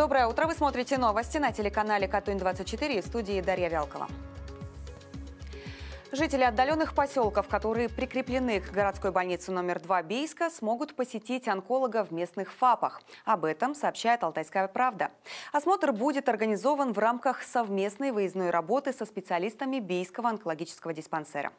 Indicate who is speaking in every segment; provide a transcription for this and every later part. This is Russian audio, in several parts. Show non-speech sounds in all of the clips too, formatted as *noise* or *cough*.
Speaker 1: Доброе утро. Вы смотрите новости на телеканале Катунь-24 в студии Дарья Вялкова. Жители отдаленных поселков, которые прикреплены к городской больнице номер 2 Бейска, смогут посетить онколога в местных ФАПах. Об этом сообщает «Алтайская правда». Осмотр будет организован в рамках совместной выездной работы со специалистами Бейского онкологического диспансера.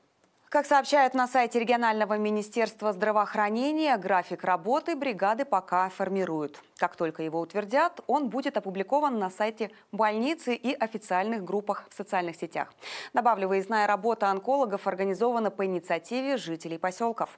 Speaker 1: Как сообщают на сайте регионального министерства здравоохранения, график работы бригады пока формируют. Как только его утвердят, он будет опубликован на сайте больницы и официальных группах в социальных сетях. Добавлю, выездная работа онкологов организована по инициативе жителей поселков.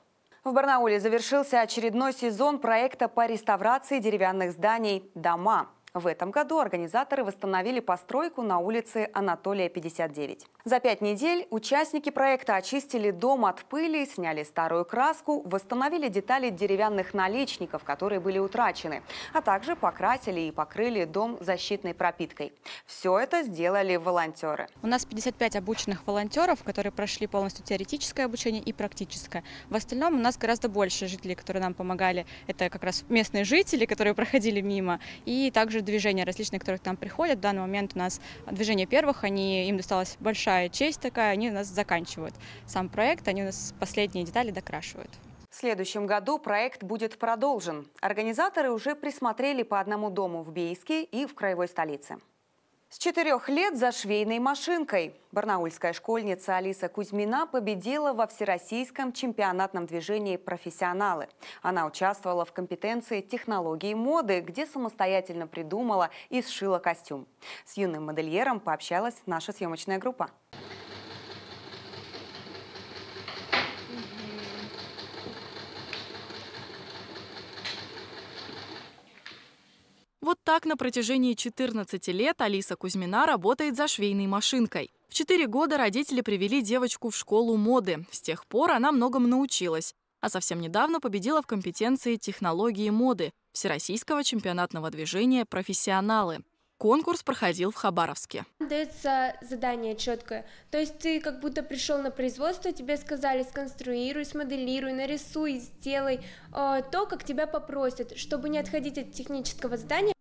Speaker 1: В Барнауле завершился очередной сезон проекта по реставрации деревянных зданий «Дома». В этом году организаторы восстановили постройку на улице Анатолия 59. За пять недель участники проекта очистили дом от пыли, сняли старую краску, восстановили детали деревянных наличников, которые были утрачены, а также покрасили и покрыли дом защитной пропиткой. Все это сделали волонтеры. У
Speaker 2: нас 55 обученных волонтеров, которые прошли полностью теоретическое обучение и практическое. В остальном у нас гораздо больше жителей, которые нам помогали. Это как раз местные жители, которые *laughs* проходили мимо, и также движения различные, которые к нам приходят. В данный момент у нас движение первых, они, им досталась большая честь такая, они у нас заканчивают сам проект, они у нас последние детали докрашивают.
Speaker 1: В следующем году проект будет продолжен. Организаторы уже присмотрели по одному дому в Бейске и в краевой столице. С четырех лет за швейной машинкой. Барнаульская школьница Алиса Кузьмина победила во всероссийском чемпионатном движении «Профессионалы». Она участвовала в компетенции технологии моды, где самостоятельно придумала и сшила костюм. С юным модельером пообщалась наша съемочная группа.
Speaker 3: так на протяжении 14 лет Алиса Кузьмина работает за швейной машинкой. В 4 года родители привели девочку в школу моды. С тех пор она многому научилась, а совсем недавно победила в компетенции технологии моды Всероссийского чемпионатного движения «Профессионалы». Конкурс проходил в Хабаровске.
Speaker 2: Дается задание четкое. То есть ты как будто пришел на производство, тебе сказали сконструируй, смоделируй, нарисуй, сделай э, то, как тебя попросят. Чтобы не отходить от технического
Speaker 3: задания,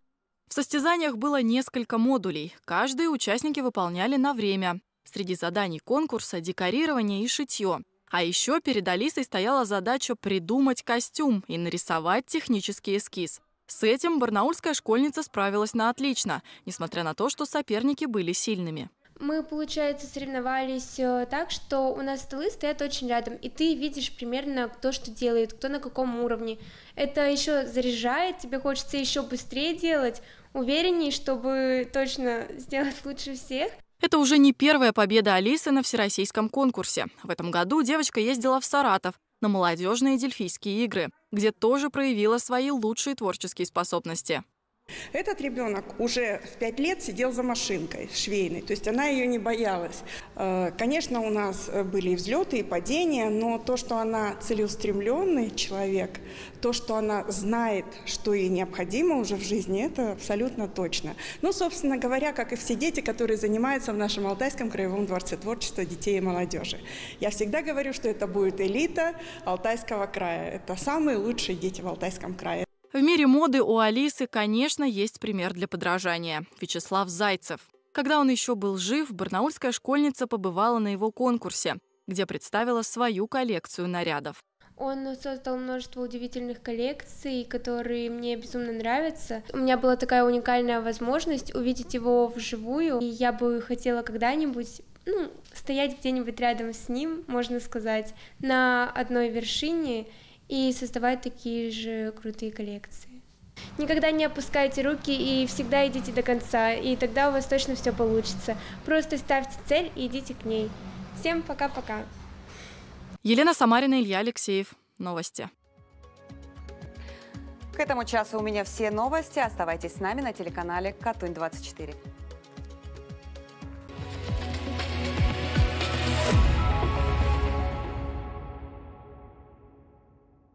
Speaker 3: в состязаниях было несколько модулей. Каждые участники выполняли на время. Среди заданий конкурса – декорирование и шитье. А еще перед Алисой стояла задача придумать костюм и нарисовать технический эскиз. С этим барнаульская школьница справилась на отлично, несмотря на то, что соперники были сильными.
Speaker 2: Мы, получается, соревновались э, так, что у нас столы стоят очень рядом, и ты видишь примерно, кто что делает, кто на каком уровне. Это еще заряжает, тебе хочется еще быстрее делать, увереннее, чтобы точно сделать лучше всех.
Speaker 3: Это уже не первая победа Алисы на всероссийском конкурсе. В этом году девочка ездила в Саратов на молодежные дельфийские игры, где тоже проявила свои лучшие творческие способности.
Speaker 4: Этот ребенок уже в 5 лет сидел за машинкой швейной, то есть она ее не боялась. Э, конечно, у нас э, были и взлеты, и падения, но то, что она целеустремленный человек, то, что она знает, что ей необходимо уже в жизни, это абсолютно точно. Ну, собственно говоря, как и все дети, которые занимаются в нашем Алтайском краевом дворце творчества детей и молодежи. Я всегда говорю, что это будет элита Алтайского края. Это самые лучшие дети в Алтайском крае.
Speaker 3: В мире моды у Алисы, конечно, есть пример для подражания – Вячеслав Зайцев. Когда он еще был жив, барнаульская школьница побывала на его конкурсе, где представила свою коллекцию нарядов.
Speaker 2: Он создал множество удивительных коллекций, которые мне безумно нравятся. У меня была такая уникальная возможность увидеть его вживую, и я бы хотела когда-нибудь ну, стоять где-нибудь рядом с ним, можно сказать, на одной вершине и создавать такие же крутые коллекции. Никогда не опускайте руки и всегда идите до конца, и тогда у вас точно все получится. Просто ставьте
Speaker 3: цель и идите к ней. Всем пока-пока. Елена Самарина, Илья Алексеев. Новости. К этому часу у меня
Speaker 1: все новости. Оставайтесь с нами на телеканале Катунь 24.